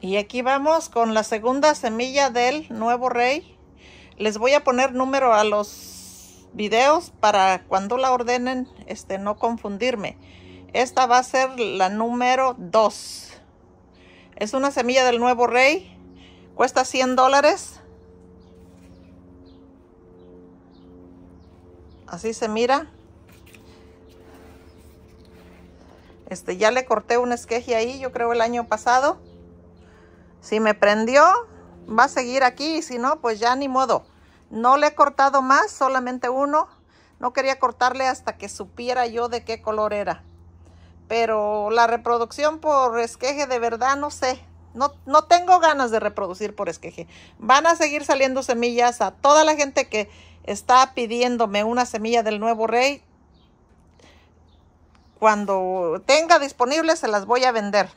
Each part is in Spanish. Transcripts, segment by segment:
Y aquí vamos con la segunda semilla del nuevo rey. Les voy a poner número a los videos para cuando la ordenen, este, no confundirme. Esta va a ser la número 2. Es una semilla del nuevo rey. Cuesta 100 dólares. Así se mira. Este, ya le corté un esqueje ahí, yo creo el año pasado si me prendió, va a seguir aquí. Y si no, pues ya ni modo. No le he cortado más, solamente uno. No quería cortarle hasta que supiera yo de qué color era. Pero la reproducción por esqueje, de verdad, no sé. No, no tengo ganas de reproducir por esqueje. Van a seguir saliendo semillas a toda la gente que está pidiéndome una semilla del nuevo rey. Cuando tenga disponible se las voy a vender.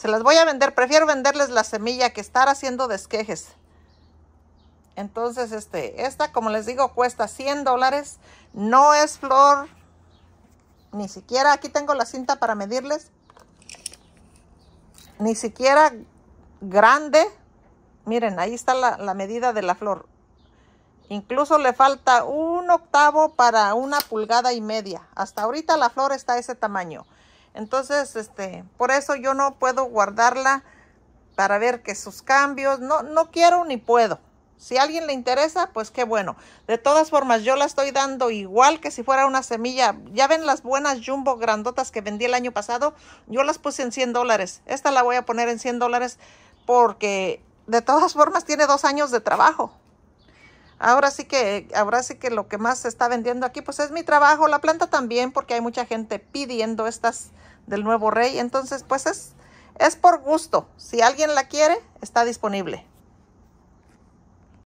Se las voy a vender, prefiero venderles la semilla que estar haciendo desquejes. Entonces, este, esta, como les digo, cuesta 100 dólares. No es flor, ni siquiera, aquí tengo la cinta para medirles. Ni siquiera grande. Miren, ahí está la, la medida de la flor. Incluso le falta un octavo para una pulgada y media. Hasta ahorita la flor está ese tamaño. Entonces, este, por eso yo no puedo guardarla para ver que sus cambios, no, no quiero ni puedo. Si a alguien le interesa, pues qué bueno. De todas formas, yo la estoy dando igual que si fuera una semilla. Ya ven las buenas jumbo grandotas que vendí el año pasado. Yo las puse en 100 dólares. Esta la voy a poner en 100 dólares porque de todas formas tiene dos años de trabajo. Ahora sí que, ahora sí que lo que más se está vendiendo aquí, pues es mi trabajo, la planta también, porque hay mucha gente pidiendo estas del nuevo rey. Entonces, pues es, es por gusto. Si alguien la quiere, está disponible.